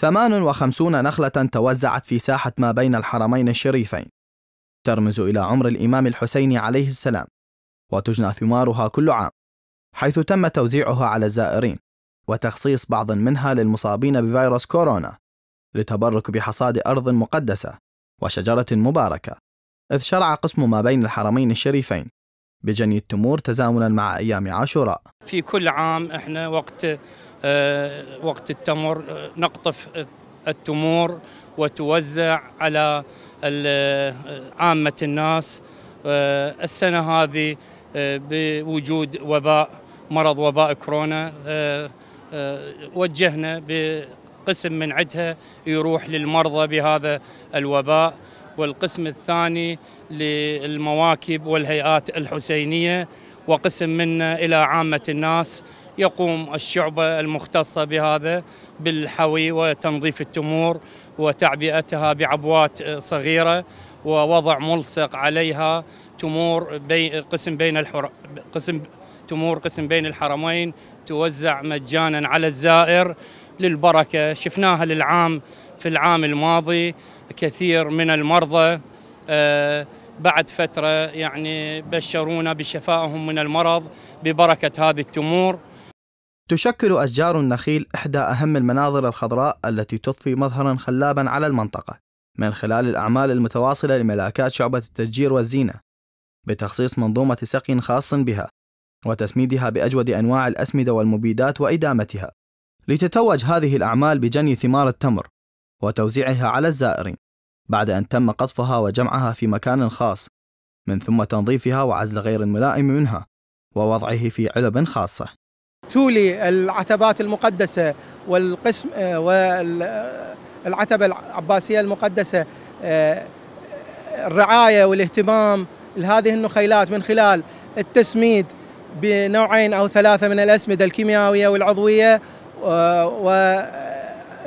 58 نخلة توزعت في ساحة ما بين الحرمين الشريفين ترمز إلى عمر الإمام الحسين عليه السلام وتجنى ثمارها كل عام حيث تم توزيعها على الزائرين وتخصيص بعض منها للمصابين بفيروس كورونا لتبرك بحصاد أرض مقدسة وشجرة مباركة إذ شرع قسم ما بين الحرمين الشريفين بجني التمور تزامنا مع أيام عاشوراء في كل عام إحنا وقت آه، وقت التمر آه، نقطف التمور وتوزع على آه، عامة الناس السنة هذه بوجود وباء مرض وباء كورونا وجهنا بقسم من عدها يروح للمرضى بهذا الوباء والقسم الثاني للمواكب والهيئات الحسينية وقسم منا إلى عامة الناس يقوم الشعبة المختصة بهذا بالحوي وتنظيف التمور وتعبئتها بعبوات صغيرة ووضع ملصق عليها تمور بي قسم بين الحر... قسم تمور قسم بين الحرمين توزع مجانا على الزائر للبركة شفناها للعام في العام الماضي كثير من المرضى آه، بعد فترة يعني بشرونا بشفائهم من المرض ببركة هذه التمور تشكل أشجار النخيل إحدى أهم المناظر الخضراء التي تضفي مظهرا خلابا على المنطقة من خلال الأعمال المتواصلة لملاكات شعبة التشجير والزينة بتخصيص منظومة سقي خاص بها وتسميدها بأجود أنواع الأسمدة والمبيدات وإدامتها لتتوج هذه الأعمال بجني ثمار التمر وتوزيعها على الزائرين بعد أن تم قطفها وجمعها في مكان خاص من ثم تنظيفها وعزل غير الملائم منها ووضعه في علب خاصة تولي العتبات المقدسة والقسم آه، والعتبة العباسية المقدسة آه، الرعاية والاهتمام لهذه النخيلات من خلال التسميد بنوعين أو ثلاثة من الأسمدة الكيميائية والعضوية آه، و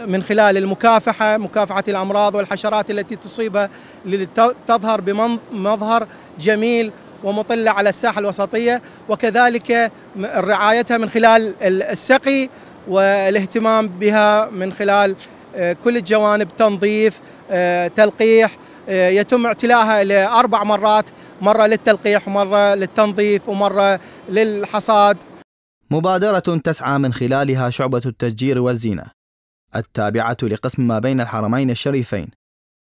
من خلال المكافحة مكافحة الأمراض والحشرات التي تصيبها لتظهر بمظهر جميل ومطلة على الساحة الوسطية وكذلك رعايتها من خلال السقي والاهتمام بها من خلال آه، كل الجوانب تنظيف آه، تلقيح آه، يتم اعتلائها لأربع مرات مرة للتلقيح ومرة للتنظيف ومرة للحصاد مبادرة تسعى من خلالها شعبة التشجير والزينة التابعة لقسم ما بين الحرمين الشريفين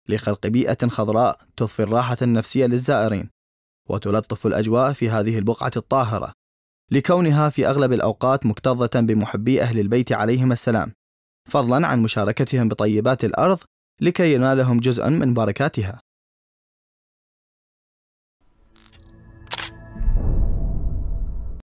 لخلق بيئة خضراء تضفي الراحة النفسية للزائرين وتلطف الأجواء في هذه البقعة الطاهرة لكونها في أغلب الأوقات مكتظة بمحبي أهل البيت عليهم السلام فضلا عن مشاركتهم بطيبات الأرض لكي ينالهم جزءا من بركاتها